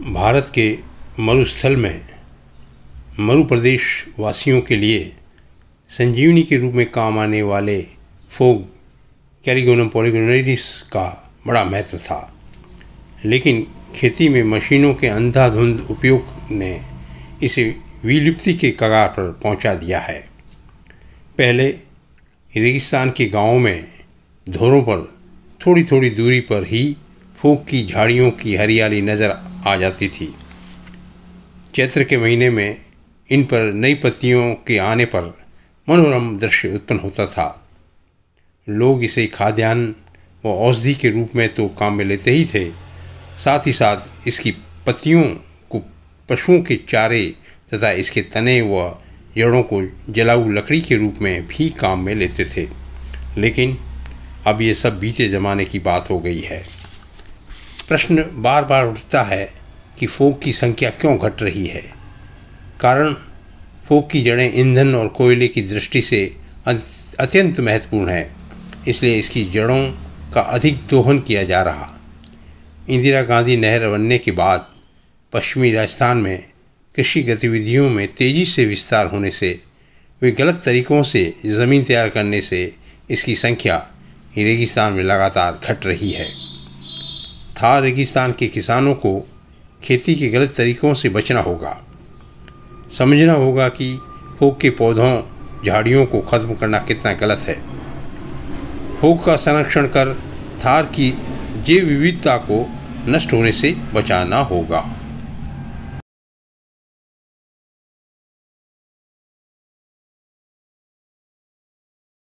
भारत के मरुस्थल में मरु प्रदेश वासियों के लिए संजीवनी के रूप में काम आने वाले फोग कैरिगोनम पॉलीगोनरिस का बड़ा महत्व था लेकिन खेती में मशीनों के अंधाधुंध उपयोग ने इसे विलुप्ति के कगार पर पहुंचा दिया है पहले रेगिस्तान के गांवों में धोरों पर थोड़ी थोड़ी दूरी पर ही फोक की झाड़ियों की हरियाली नज़र आ जाती थी चैत्र के महीने में इन पर नई पत्तियों के आने पर मनोरम दृश्य उत्पन्न होता था लोग इसे खाद्यान्न व औषधि के रूप में तो काम में लेते ही थे साथ ही साथ इसकी पत्तियों को पशुओं के चारे तथा इसके तने व जड़ों को जलाऊ लकड़ी के रूप में भी काम में लेते थे लेकिन अब ये सब बीते ज़माने की बात हो गई है प्रश्न बार बार उठता है कि फोक की संख्या क्यों घट रही है कारण फोक की जड़ें ईंधन और कोयले की दृष्टि से अत्यंत महत्वपूर्ण है इसलिए इसकी जड़ों का अधिक दोहन किया जा रहा इंदिरा गांधी नहर बनने के बाद पश्चिमी राजस्थान में कृषि गतिविधियों में तेज़ी से विस्तार होने से वे गलत तरीकों से ज़मीन तैयार करने से इसकी संख्या रेगिस्तान में लगातार घट रही है था रेगिस्तान के किसानों को खेती के गलत तरीकों से बचना होगा समझना होगा कि फोक के पौधों झाड़ियों को ख़त्म करना कितना गलत है फोक का संरक्षण कर थार की जैव विविधता को नष्ट होने से बचाना होगा